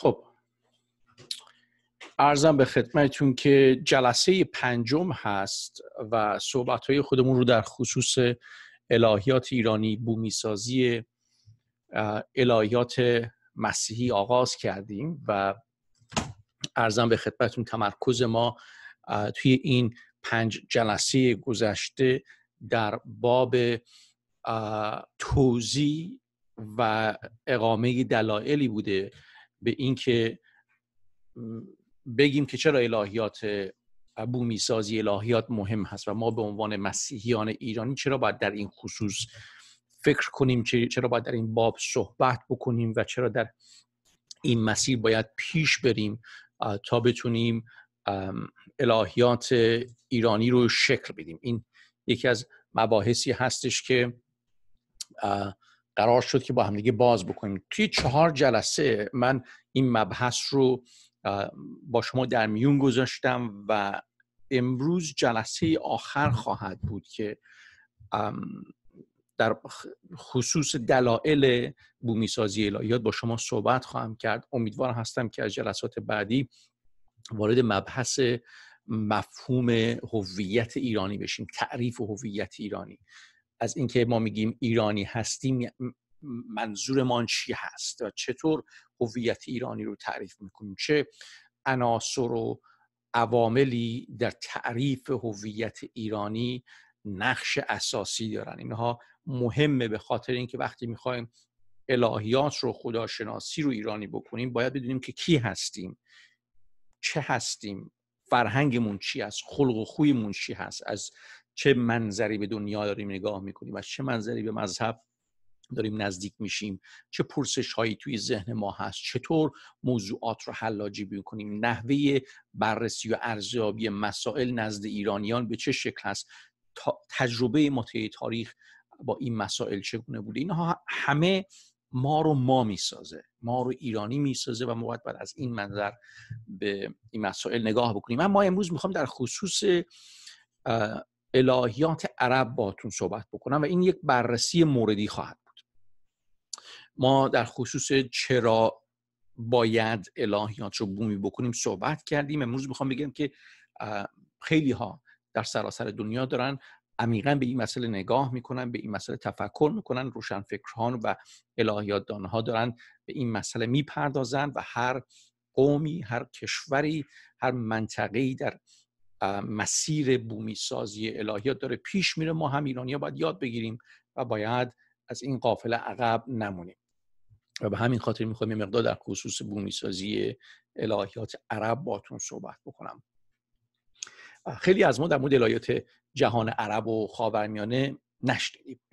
خب ارزم به خدمتتون که جلسه پنجم هست و صحبتهای خودمون رو در خصوص الهیات ایرانی بومیسازی الهیات مسیحی آغاز کردیم و ارزم به خدمتون تمرکز ما توی این پنج جلسه گذشته در باب توضیح و اقامه دلایلی بوده به اینکه بگیم که چرا الهیات بومی سازی الهیات مهم هست و ما به عنوان مسیحیان ایرانی چرا باید در این خصوص فکر کنیم چرا باید در این باب صحبت بکنیم و چرا در این مسیر باید پیش بریم تا بتونیم الهیات ایرانی رو شکل بدیم این یکی از مباحثی هستش که قرار شد که با همدیگه باز بکنیم توی چهار جلسه من این مبحث رو با شما در میون گذاشتم و امروز جلسه آخر خواهد بود که در خصوص دلایل بومیسازی الهیات با شما صحبت خواهم کرد امیدوار هستم که از جلسات بعدی وارد مبحث مفهوم هویت ایرانی بشیم تعریف هویت ایرانی از اینکه ما میگیم ایرانی هستیم منظورمان چی هست و چطور هویت ایرانی رو تعریف میکنیم چه عناصر و عواملی در تعریف هویت ایرانی نقش اساسی دارن اینها مهمه به خاطر اینکه وقتی میخوایم الهیات رو خداشناسی رو ایرانی بکنیم باید بدونیم که کی هستیم چه هستیم فرهنگمون چی هست خلق و خویمون چی هست از چه منظری به دنیا داریم نگاه میکنیم و چه منظری به مذهب داریم نزدیک میشیم چه پرسش هایی توی ذهن ما هست چطور موضوعات رو حلاجی میکنیم نحوه بررسی و ارزیابی مسائل نزد ایرانیان به چه شکل هست تجربه ما تاریخ با این مسائل چگونه بوده اینها همه ما رو ما میسازه ما رو ایرانی میسازه و ما باید از این منظر به این مسائل نگاه بکنیم اما امروز میخوام در خصوص الهیات عرب باتون صحبت بکنم و این یک بررسی موردی خواهد بود ما در خصوص چرا باید الهیات رو بومی بکنیم صحبت کردیم امروز میخوام بگم که خیلی ها در سراسر دنیا دارن عمیقا به این مسئله نگاه میکنن به این مسئله تفکر میکنن روشنفکران و الهیات ها دارن به این مسئله میپردازن و هر قومی هر کشوری هر منطقه‌ای در مسیر بومی سازی الهیات داره پیش میره ما هم ایرانی ها باید یاد بگیریم و باید از این قافل عقب نمونیم و به همین خاطر میخوایم یه مقدار در خصوص بومی سازی الهیات عرب باتون صحبت بکنم خیلی از ما در مورد الهیات جهان عرب و خاورمیانه و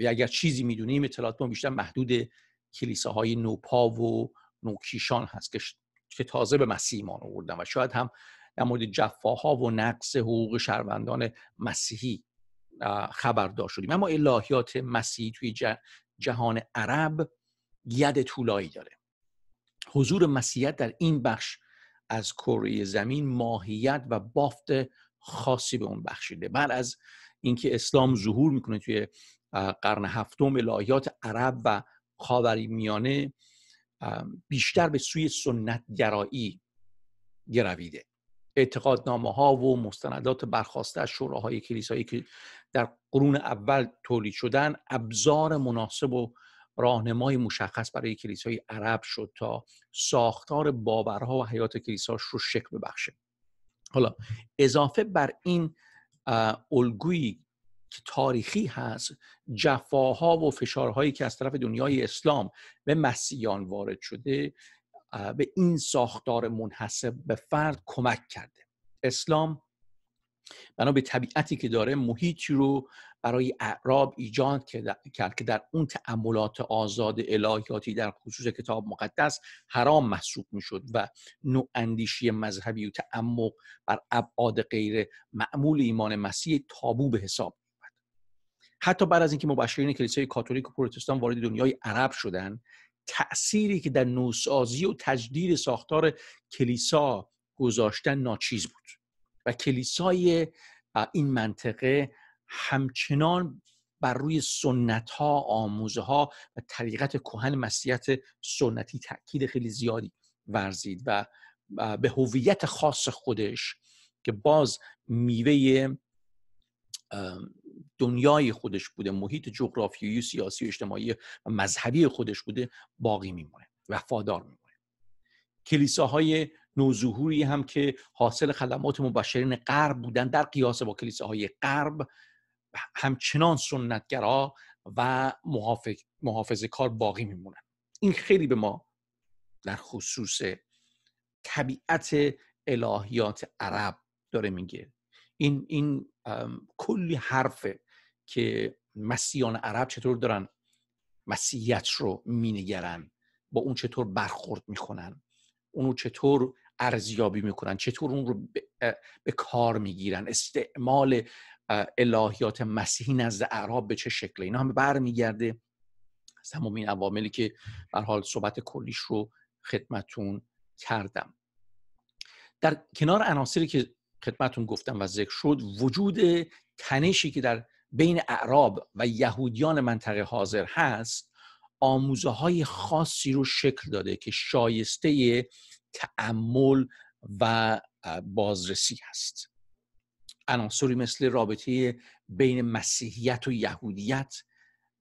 اگر چیزی میدونیم اطلاعات ما بیشتر محدود کلیساهای نوپا و نوکیشان هست که تازه به مسیح ایمان آوردن و شاید هم در مورد جفاها و نقص حقوق شهروندان مسیحی خبردار شدیم اما الهیات مسیحی توی جهان عرب ید طولایی داره حضور مسیحیت در این بخش از کره زمین ماهیت و بافت خاصی به اون بخشیده بعد از اینکه اسلام ظهور میکنه توی قرن هفتم الهیات عرب و خاوری میانه بیشتر به سوی سنت گرایی گرویده اعتقادنامه ها و مستندات برخواسته از شوراهای کلیسایی که در قرون اول تولید شدن ابزار مناسب و راهنمای مشخص برای کلیسای عرب شد تا ساختار باورها و حیات کلیساش رو شکل ببخشه حالا اضافه بر این الگویی که تاریخی هست جفاها و فشارهایی که از طرف دنیای اسلام به مسیحیان وارد شده به این ساختار منحصر به فرد کمک کرده اسلام بنا به طبیعتی که داره محیطی رو برای اعراب ایجاد کرد که در اون تعملات آزاد الهیاتی در خصوص کتاب مقدس حرام محسوب میشد و نوع اندیشی مذهبی و تعمق بر ابعاد غیر معمول ایمان مسیح تابو به حساب حتی بعد از اینکه مبشرین کلیسای کاتولیک و پروتستان وارد دنیای عرب شدن تأثیری که در نوسازی و تجدید ساختار کلیسا گذاشتن ناچیز بود و کلیسای این منطقه همچنان بر روی سنت ها آموزه ها و طریقت کهن مسیحیت سنتی تاکید خیلی زیادی ورزید و به هویت خاص خودش که باز میوه دنیای خودش بوده محیط جغرافیایی سیاسی اجتماعی و مذهبی خودش بوده باقی میمونه وفادار میمونه کلیساهای نوظهوری هم که حاصل خدمات مبشرین غرب بودن در قیاس با کلیساهای غرب همچنان سنتگرا و محافظ, محافظ کار باقی میمونن این خیلی به ما در خصوص طبیعت الهیات عرب داره میگه این این کلی حرفه که مسیحیان عرب چطور دارن مسیحیت رو مینگرن با اون چطور برخورد میکنن اونو چطور ارزیابی میکنن چطور اون رو به, کار میگیرن استعمال الهیات مسیحی نزد عرب به چه شکله اینا همه برمیگرده از این عواملی که به حال صحبت کلیش رو خدمتون کردم در کنار عناصری که خدمتون گفتم و ذکر شد وجود تنشی که در بین اعراب و یهودیان منطقه حاضر هست آموزه های خاصی رو شکل داده که شایسته تعمل و بازرسی هست عناصری مثل رابطه بین مسیحیت و یهودیت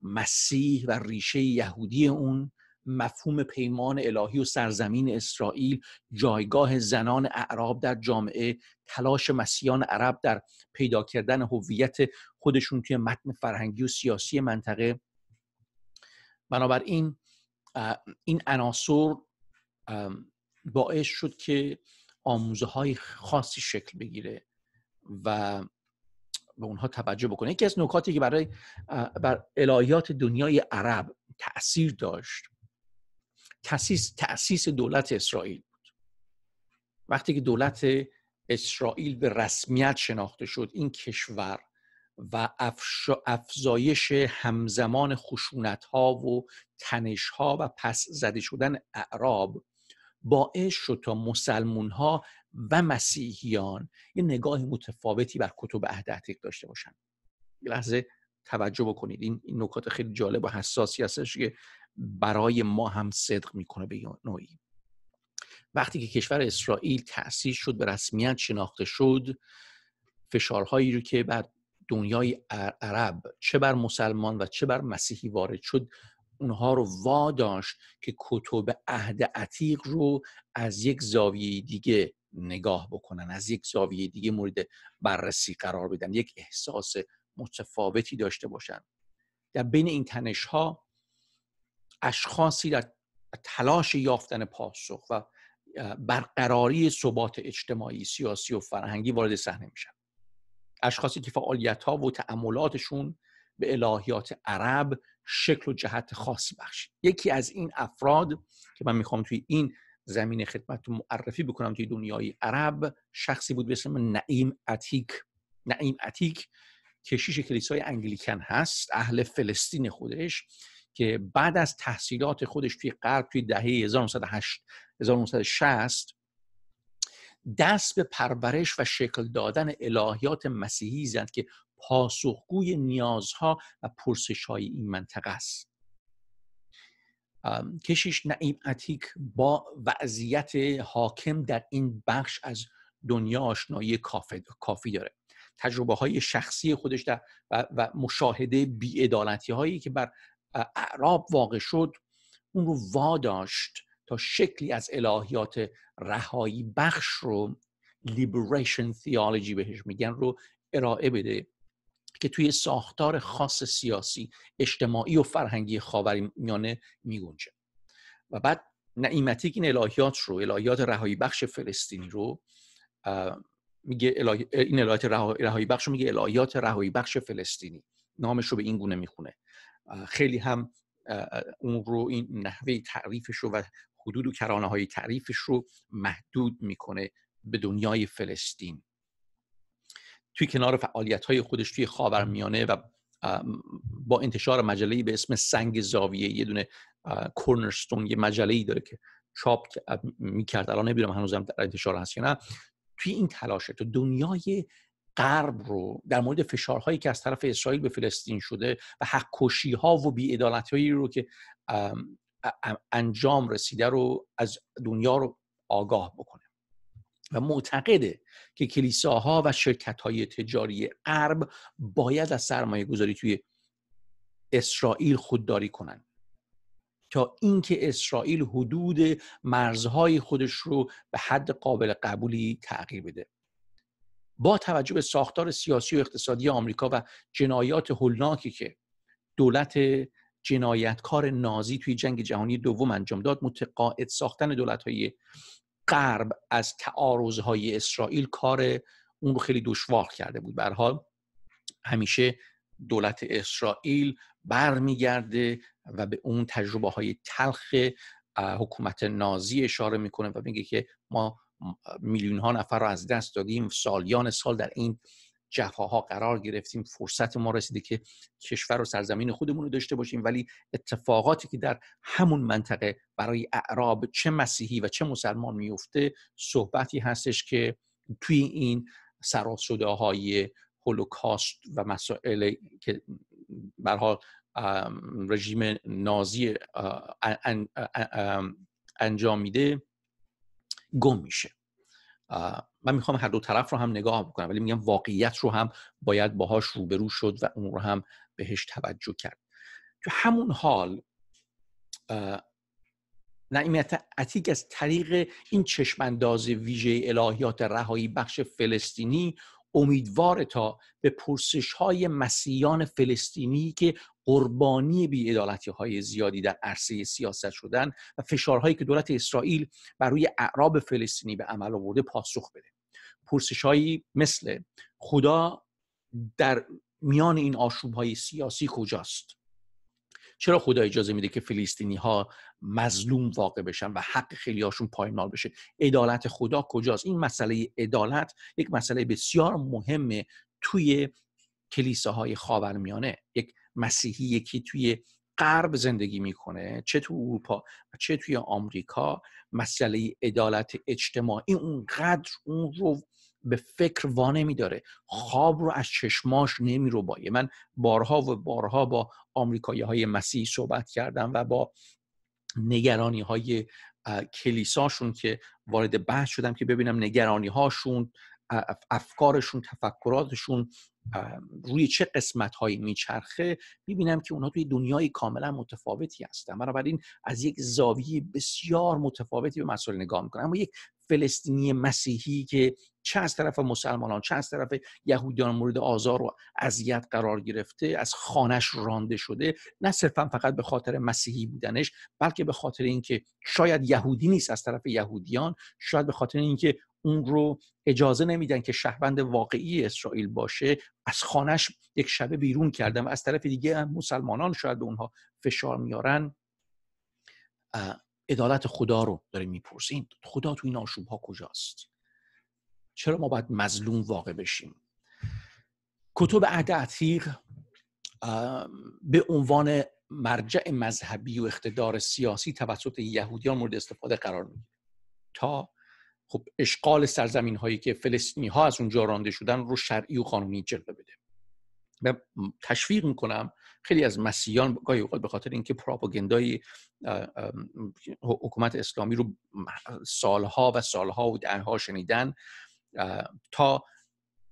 مسیح و ریشه یهودی اون مفهوم پیمان الهی و سرزمین اسرائیل جایگاه زنان اعراب در جامعه تلاش مسیحان عرب در پیدا کردن هویت خودشون توی متن فرهنگی و سیاسی منطقه بنابراین این عناصر باعث شد که آموزه های خاصی شکل بگیره و به اونها توجه بکنه یکی از نکاتی که برای بر الهیات دنیای عرب تاثیر داشت تاسیس دولت اسرائیل بود وقتی که دولت اسرائیل به رسمیت شناخته شد این کشور و افزایش همزمان خشونت ها و تنش ها و پس زده شدن اعراب باعث شد تا مسلمون ها و مسیحیان یه نگاه متفاوتی بر کتب عهد عتیق داشته باشن لحظه توجه بکنید این نکات خیلی جالب و حساسی هستش که برای ما هم صدق میکنه به نوعی وقتی که کشور اسرائیل تأسیس شد به رسمیت شناخته شد فشارهایی رو که بر دنیای عرب چه بر مسلمان و چه بر مسیحی وارد شد اونها رو واداشت که کتب عهد عتیق رو از یک زاویه دیگه نگاه بکنن از یک زاویه دیگه مورد بررسی قرار بدن یک احساس متفاوتی داشته باشن در بین این تنش ها اشخاصی در تلاش یافتن پاسخ و برقراری ثبات اجتماعی سیاسی و فرهنگی وارد صحنه میشن اشخاصی که فعالیت ها و تعملاتشون به الهیات عرب شکل و جهت خاصی بخشید یکی از این افراد که من میخوام توی این زمین خدمت معرفی بکنم توی دنیای عرب شخصی بود به اسم نعیم اتیک نعیم عتیک کشیش کلیسای انگلیکن هست اهل فلسطین خودش که بعد از تحصیلات خودش توی قرب توی دهه 1960 دست به پرورش و شکل دادن الهیات مسیحی زد که پاسخگوی نیازها و پرسش های این منطقه است کشیش نعیم عتیق با وضعیت حاکم در این بخش از دنیا آشنایی کافی داره تجربه های شخصی خودش در و, و مشاهده بیعدالتی هایی که بر اعراب واقع شد اون رو واداشت تا شکلی از الهیات رهایی بخش رو لیبریشن Theology بهش میگن رو ارائه بده که توی ساختار خاص سیاسی اجتماعی و فرهنگی خاوری میانه میگنجه و بعد نعیمتی این الهیات رو الهیات رهایی بخش فلسطینی رو میگه این الهیات رهایی بخش رو میگه الهیات رهایی بخش فلسطینی نامش رو به این گونه میخونه خیلی هم اون رو این نحوه تعریفش رو و حدود و کرانه های تعریفش رو محدود میکنه به دنیای فلسطین توی کنار فعالیت های خودش توی خاورمیانه و با انتشار مجله به اسم سنگ زاویه یه دونه کورنرستون یه مجله داره که چاپ میکرد الان نمیدونم هنوزم در انتشار هست یا نه توی این تلاشه تو دنیای غرب رو در مورد فشارهایی که از طرف اسرائیل به فلسطین شده و حق ها و هایی رو که انجام رسیده رو از دنیا رو آگاه بکنه و معتقده که کلیساها و شرکت های تجاری غرب باید از سرمایه گذاری توی اسرائیل خودداری کنند تا اینکه اسرائیل حدود مرزهای خودش رو به حد قابل قبولی تغییر بده با توجه به ساختار سیاسی و اقتصادی آمریکا و جنایات هولناکی که دولت جنایتکار نازی توی جنگ جهانی دوم انجام داد متقاعد ساختن دولت های غرب از تعارض اسرائیل کار اون رو خیلی دشوار کرده بود به حال همیشه دولت اسرائیل برمیگرده و به اون تجربه های تلخ حکومت نازی اشاره میکنه و میگه که ما میلیون ها نفر رو از دست دادیم سالیان سال در این جفاها قرار گرفتیم فرصت ما رسیده که کشور و سرزمین خودمون رو داشته باشیم ولی اتفاقاتی که در همون منطقه برای اعراب چه مسیحی و چه مسلمان میفته صحبتی هستش که توی این های هولوکاست و مسائل که برها رژیم نازی انجام میده گم میشه من میخوام هر دو طرف رو هم نگاه بکنم ولی میگم واقعیت رو هم باید باهاش روبرو شد و اون رو هم بهش توجه کرد تو همون حال نعیمت عتیق از طریق این چشمانداز ویژه الهیات رهایی بخش فلسطینی امیدوار تا به پرسش های مسیحیان فلسطینی که قربانی بیعدالتی های زیادی در عرصه سیاست شدن و فشارهایی که دولت اسرائیل بر روی اعراب فلسطینی به عمل آورده پاسخ بده پرسشهایی مثل خدا در میان این آشوب های سیاسی کجاست چرا خدا اجازه میده که فلسطینی ها مظلوم واقع بشن و حق خیلی هاشون پایمال بشه عدالت خدا کجاست این مسئله عدالت یک مسئله بسیار مهمه توی کلیساهای خاورمیانه یک مسیحی یکی توی قرب زندگی میکنه چه تو اروپا و چه توی آمریکا مسئله عدالت اجتماعی اونقدر اون رو به فکر می داره خواب رو از چشماش نمی رو بایه من بارها و بارها با آمریکایی های مسیحی صحبت کردم و با نگرانی های کلیساشون که وارد بحث شدم که ببینم نگرانی هاشون افکارشون تفکراتشون روی چه قسمت هایی میچرخه میبینم که اونها توی دنیای کاملا متفاوتی هستن بنابراین از یک زاویه بسیار متفاوتی به مسئله نگاه میکنن اما یک فلسطینی مسیحی که چه از طرف مسلمانان چه از طرف یهودیان مورد آزار و اذیت قرار گرفته از خانش رانده شده نه صرفا فقط به خاطر مسیحی بودنش بلکه به خاطر اینکه شاید یهودی نیست از طرف یهودیان شاید به خاطر اینکه اون رو اجازه نمیدن که شهروند واقعی اسرائیل باشه از خانش یک شبه بیرون کردن و از طرف دیگه هم مسلمانان شاید به اونها فشار میارن عدالت خدا رو داره میپرسین خدا تو این آشوب ها کجاست چرا ما باید مظلوم واقع بشیم کتب عهد عتیق به عنوان مرجع مذهبی و اقتدار سیاسی توسط یهودیان مورد استفاده قرار میگیره تا خب اشغال سرزمین هایی که فلسطینی ها از اونجا رانده شدن رو شرعی و قانونی جلوه بده و تشویق میکنم خیلی از مسیحیان گاهی اوقات به خاطر اینکه پروپاگندای حکومت اسلامی رو سالها و سالها و درها شنیدن تا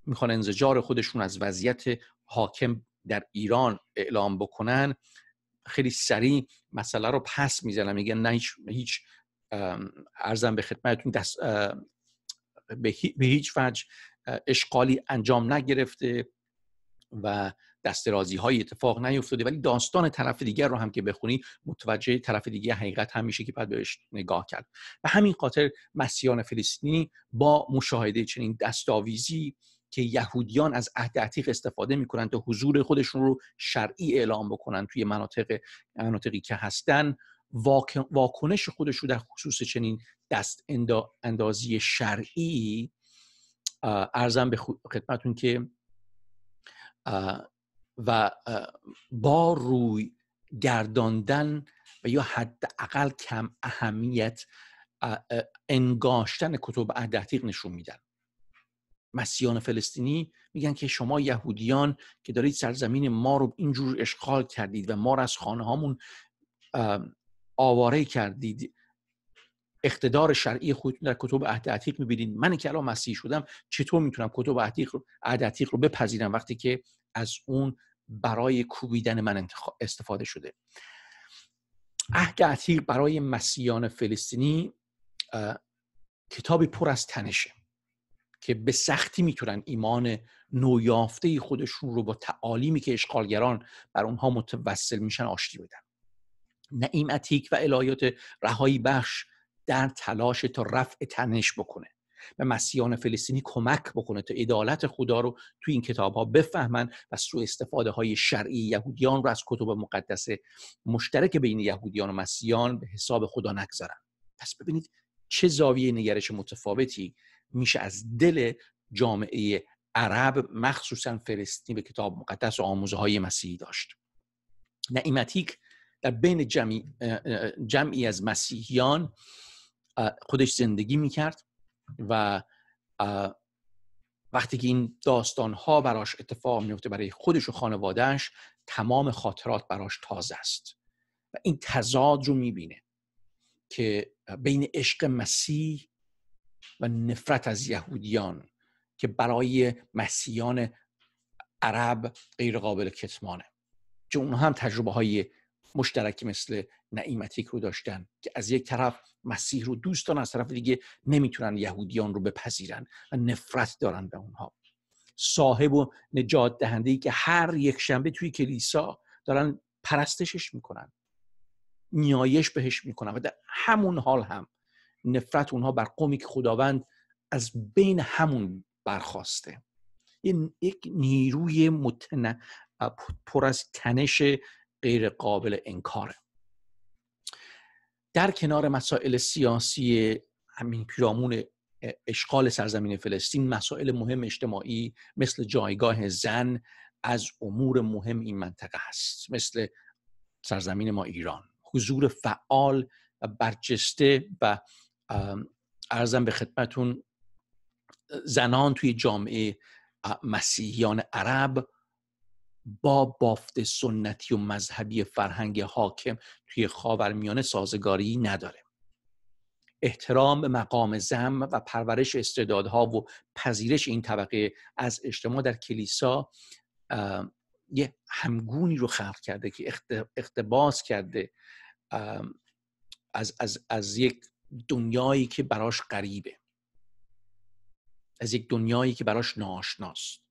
میخوان انزجار خودشون از وضعیت حاکم در ایران اعلام بکنن خیلی سریع مسئله رو پس میزنن میگن نه هیچ ارزم به خدمتون دست به هیچ وجه اشغالی انجام نگرفته و دسترازی های اتفاق نیفتاده ولی داستان طرف دیگر رو هم که بخونی متوجه طرف دیگر حقیقت هم میشه که باید بهش نگاه کرد و همین خاطر مسیحیان فلسطینی با مشاهده چنین دستاویزی که یهودیان از عهد عتیق استفاده میکنن تا حضور خودشون رو شرعی اعلام بکنن توی مناطق مناطقی که هستن واکنش خودش رو در خصوص چنین دست اندازی شرعی ارزم به خدمتون که و با روی گرداندن و یا حداقل کم اهمیت انگاشتن کتب عدتیق نشون میدن مسیحیان فلسطینی میگن که شما یهودیان که دارید سرزمین ما رو اینجور اشغال کردید و ما رو از خانه هامون آواره کردید اقتدار شرعی خودتون در کتب عهد عتیق میبینید من که الان مسیح شدم چطور میتونم کتب عهد عتیق رو بپذیرم وقتی که از اون برای کوبیدن من استفاده شده عهد عتیق برای مسیحیان فلسطینی کتابی پر از تنشه که به سختی میتونن ایمان نویافته خودشون رو با تعالیمی که اشغالگران بر اونها متوسل میشن آشتی بدن نعیم و الهیات رهایی بخش در تلاش تا رفع تنش بکنه و مسیحیان فلسطینی کمک بکنه تا عدالت خدا رو توی این کتاب ها بفهمن و سوء استفاده های شرعی یهودیان رو از کتب مقدس مشترک بین یهودیان و مسیحیان به حساب خدا نگذارن پس ببینید چه زاویه نگرش متفاوتی میشه از دل جامعه عرب مخصوصا فلسطینی به کتاب مقدس و آموزه مسیحی داشت نعیمتیک در بین جمعی, جمعی از مسیحیان خودش زندگی میکرد و وقتی که این داستان ها براش اتفاق میفته برای خودش و خانوادهش تمام خاطرات براش تازه است و این تضاد رو میبینه که بین عشق مسیح و نفرت از یهودیان که برای مسیحیان عرب غیر قابل کتمانه چون اونها هم تجربه های مشترکی مثل نعیمتیک رو داشتن که از یک طرف مسیح رو دوست دارن از طرف دیگه نمیتونن یهودیان رو بپذیرن و نفرت دارن به اونها صاحب و نجات دهنده ای که هر یک شنبه توی کلیسا دارن پرستشش میکنن نیایش بهش میکنن و در همون حال هم نفرت اونها بر قومی که خداوند از بین همون برخواسته یک نیروی متن... پر از تنش غیر قابل انکاره در کنار مسائل سیاسی همین پیرامون اشغال سرزمین فلسطین مسائل مهم اجتماعی مثل جایگاه زن از امور مهم این منطقه است. مثل سرزمین ما ایران حضور فعال و برجسته و ارزم به خدمتون زنان توی جامعه مسیحیان عرب با بافت سنتی و مذهبی فرهنگ حاکم توی خاورمیانه سازگاری نداره احترام به مقام زم و پرورش استعدادها و پذیرش این طبقه از اجتماع در کلیسا یه همگونی رو خلق کرده که اقتباس کرده از, از, از یک دنیایی که براش غریبه از یک دنیایی که براش ناشناست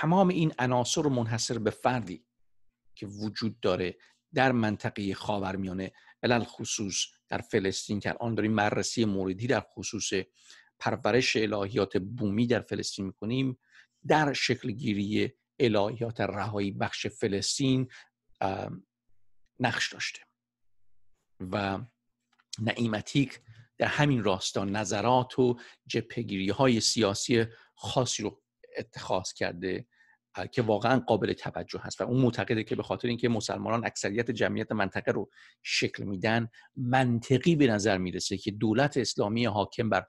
تمام این عناصر رو منحصر به فردی که وجود داره در منطقه خاورمیانه علل خصوص در فلسطین که الان داریم مرسی موردی در خصوص پرورش الهیات بومی در فلسطین میکنیم در شکل گیری الهیات رهایی بخش فلسطین نقش داشته و نعیمتیک در همین راستا نظرات و جپگیری های سیاسی خاصی رو اتخاذ کرده که واقعا قابل توجه هست و اون معتقده که به خاطر اینکه مسلمانان اکثریت جمعیت منطقه رو شکل میدن منطقی به نظر میرسه که دولت اسلامی حاکم بر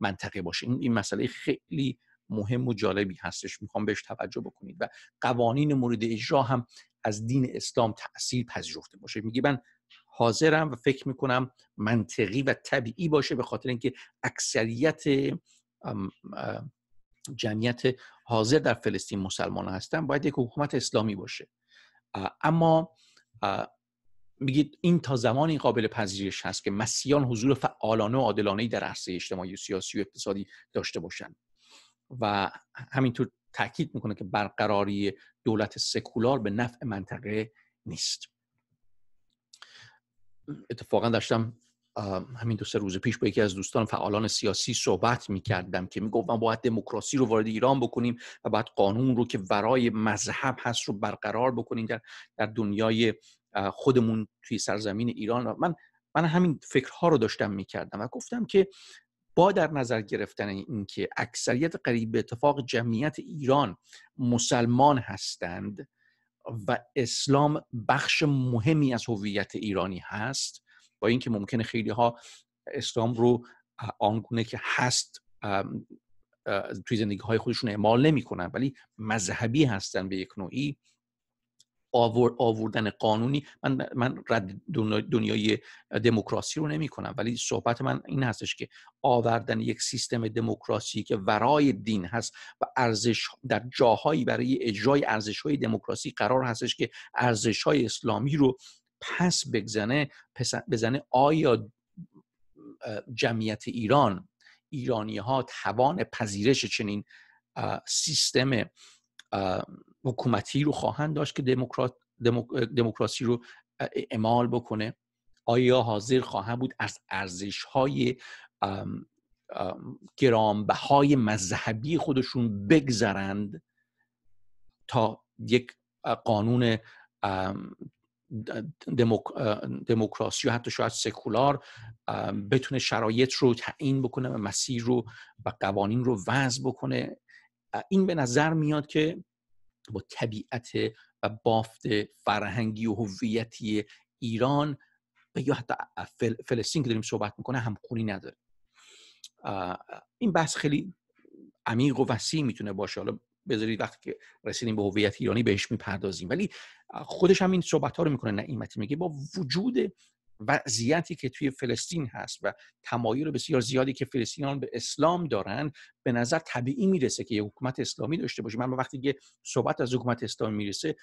منطقه باشه این, این مسئله خیلی مهم و جالبی هستش میخوام بهش توجه بکنید و قوانین مورد اجرا هم از دین اسلام تاثیر پذیرفته باشه میگه من حاضرم و فکر میکنم منطقی و طبیعی باشه به خاطر اینکه اکثریت جمعیت حاضر در فلسطین مسلمان هستن باید یک حکومت اسلامی باشه اما میگید این تا زمانی قابل پذیرش هست که مسیحیان حضور فعالانه و عادلانه در عرصه اجتماعی و سیاسی و اقتصادی داشته باشند و همینطور تاکید میکنه که برقراری دولت سکولار به نفع منطقه نیست اتفاقا داشتم همین دو سه روز پیش با یکی از دوستان فعالان سیاسی صحبت می کردم که گفت ما باید دموکراسی رو وارد ایران بکنیم و باید قانون رو که ورای مذهب هست رو برقرار بکنیم در, در دنیای خودمون توی سرزمین ایران من من همین فکرها رو داشتم می کردم و گفتم که با در نظر گرفتن اینکه اکثریت قریب اتفاق جمعیت ایران مسلمان هستند و اسلام بخش مهمی از هویت ایرانی هست با اینکه ممکنه خیلی ها اسلام رو آنگونه که هست توی زندگی های خودشون اعمال نمیکنن ولی مذهبی هستن به یک نوعی آوردن قانونی من, من رد دنیای دموکراسی رو نمی کنم ولی صحبت من این هستش که آوردن یک سیستم دموکراسی که ورای دین هست و ارزش در جاهایی برای اجرای ارزش های دموکراسی قرار هستش که ارزش های اسلامی رو پس بگزنه بزنه آیا جمعیت ایران ایرانی ها توان پذیرش چنین سیستم حکومتی رو خواهند داشت که دموکرات دموکراسی رو اعمال بکنه آیا حاضر خواهند بود از ارزش های گرامبه های مذهبی خودشون بگذرند تا یک قانون دموکراسی و حتی شاید سکولار بتونه شرایط رو تعیین بکنه و مسیر رو و قوانین رو وضع بکنه این به نظر میاد که با طبیعت و بافت فرهنگی و هویتی ایران و یا حتی فلسطین که داریم صحبت میکنه همخونی نداره این بحث خیلی عمیق و وسیع میتونه باشه حالا بذارید وقتی که رسیدیم به هویت ایرانی بهش میپردازیم ولی خودش هم این صحبت ها رو میکنه نعیمتی میگه با وجود وضعیتی که توی فلسطین هست و تمایل بسیار زیادی که فلسطینیان به اسلام دارن به نظر طبیعی میرسه که یه حکومت اسلامی داشته باشه من وقتی یه صحبت از حکومت اسلامی میرسه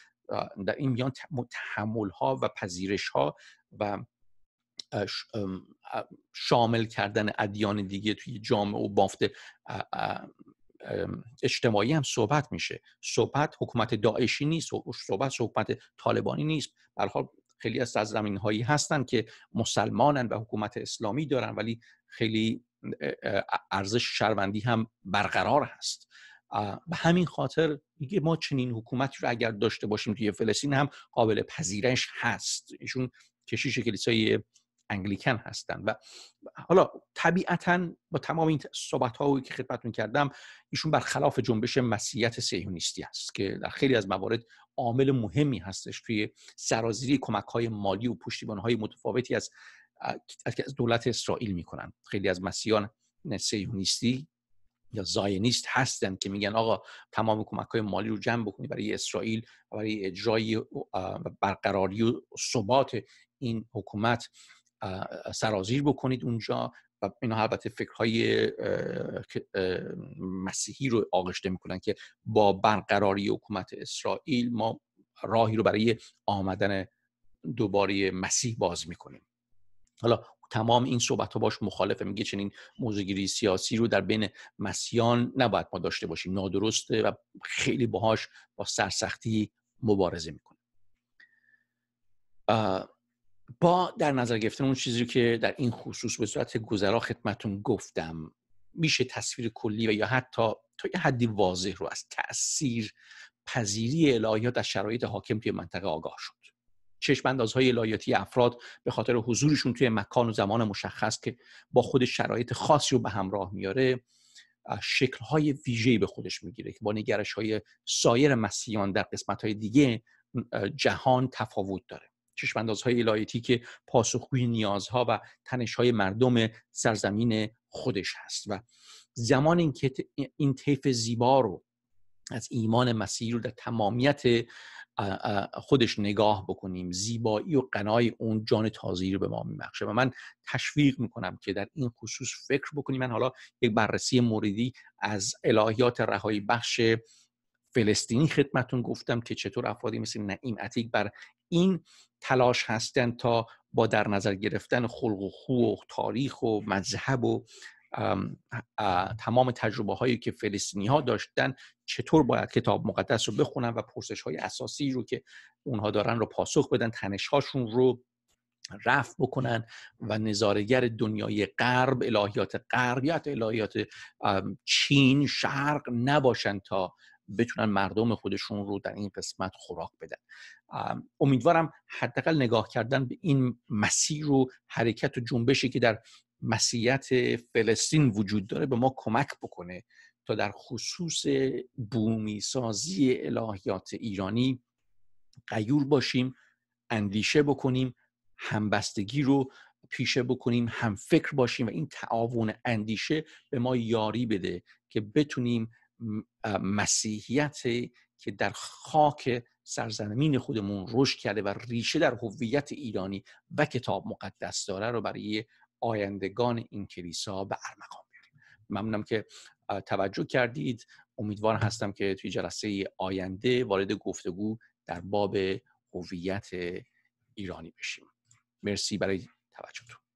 در این میان تحمل ها و پذیرش ها و شامل کردن ادیان دیگه توی جامعه و بافت اجتماعی هم صحبت میشه صحبت حکومت داعشی نیست صحبت صحبت طالبانی نیست حال خیلی از زمین هایی هستند که مسلمانن و حکومت اسلامی دارن ولی خیلی ارزش شهروندی هم برقرار هست به همین خاطر میگه ما چنین حکومتی رو اگر داشته باشیم توی فلسطین هم قابل پذیرش هست ایشون کشیش کلیسای انگلیکن هستند و حالا طبیعتا با تمام این صحبت هایی که خدمتتون کردم ایشون برخلاف جنبش مسیحیت سیونیستی هست که در خیلی از موارد عامل مهمی هستش توی سرازیری کمک های مالی و پشتیبان های متفاوتی از از دولت اسرائیل میکنن خیلی از مسیحیان سیونیستی یا زاینیست هستن که میگن آقا تمام کمک های مالی رو جمع بکنی برای اسرائیل برای اجرای برقراری و ثبات این حکومت سرازیر بکنید اونجا و اینا البته فکرهای مسیحی رو آغشته میکنن که با برقراری حکومت اسرائیل ما راهی رو برای آمدن دوباره مسیح باز میکنیم حالا تمام این صحبت ها باش مخالفه میگه چنین موضوعگیری سیاسی رو در بین مسیحان نباید ما داشته باشیم نادرسته و خیلی باهاش با سرسختی مبارزه میکنه با در نظر گرفتن اون چیزی که در این خصوص به صورت گذرا خدمتون گفتم میشه تصویر کلی و یا حتی تا یه حدی واضح رو از تاثیر پذیری الهیات از شرایط حاکم توی منطقه آگاه شد چشم اندازهای الهیاتی افراد به خاطر حضورشون توی مکان و زمان مشخص که با خود شرایط خاصی رو به همراه میاره شکلهای ویژه‌ای به خودش میگیره که با نگرش های سایر مسیحیان در قسمت های دیگه جهان تفاوت داره چشماندازهای الایتی که پاسخگوی نیازها و تنشهای مردم سرزمین خودش هست و زمان این که این طیف زیبا رو از ایمان مسیح رو در تمامیت خودش نگاه بکنیم زیبایی و قنای اون جان تازی رو به ما میبخشه و من تشویق میکنم که در این خصوص فکر بکنیم من حالا یک بررسی موردی از الهیات رهایی بخش فلسطینی خدمتون گفتم که چطور افرادی مثل نعیم عتیق بر این تلاش هستند تا با در نظر گرفتن خلق و خو و تاریخ و مذهب و تمام تجربه هایی که فلسطینی ها داشتن چطور باید کتاب مقدس رو بخونن و پرسش های اساسی رو که اونها دارن رو پاسخ بدن تنش هاشون رو رفع بکنن و نظارگر دنیای غرب الهیات غرب یا الهیات چین شرق نباشن تا بتونن مردم خودشون رو در این قسمت خوراک بدن امیدوارم حداقل نگاه کردن به این مسیر و حرکت و جنبشی که در مسیحیت فلسطین وجود داره به ما کمک بکنه تا در خصوص بومی سازی الهیات ایرانی قیور باشیم اندیشه بکنیم همبستگی رو پیشه بکنیم هم فکر باشیم و این تعاون اندیشه به ما یاری بده که بتونیم مسیحیت که در خاک سرزمین خودمون رشد کرده و ریشه در هویت ایرانی و کتاب مقدس داره رو برای آیندگان این کلیسا به ارمغان بیاریم ممنونم که توجه کردید امیدوار هستم که توی جلسه آینده وارد گفتگو در باب هویت ایرانی بشیم مرسی برای توجهتون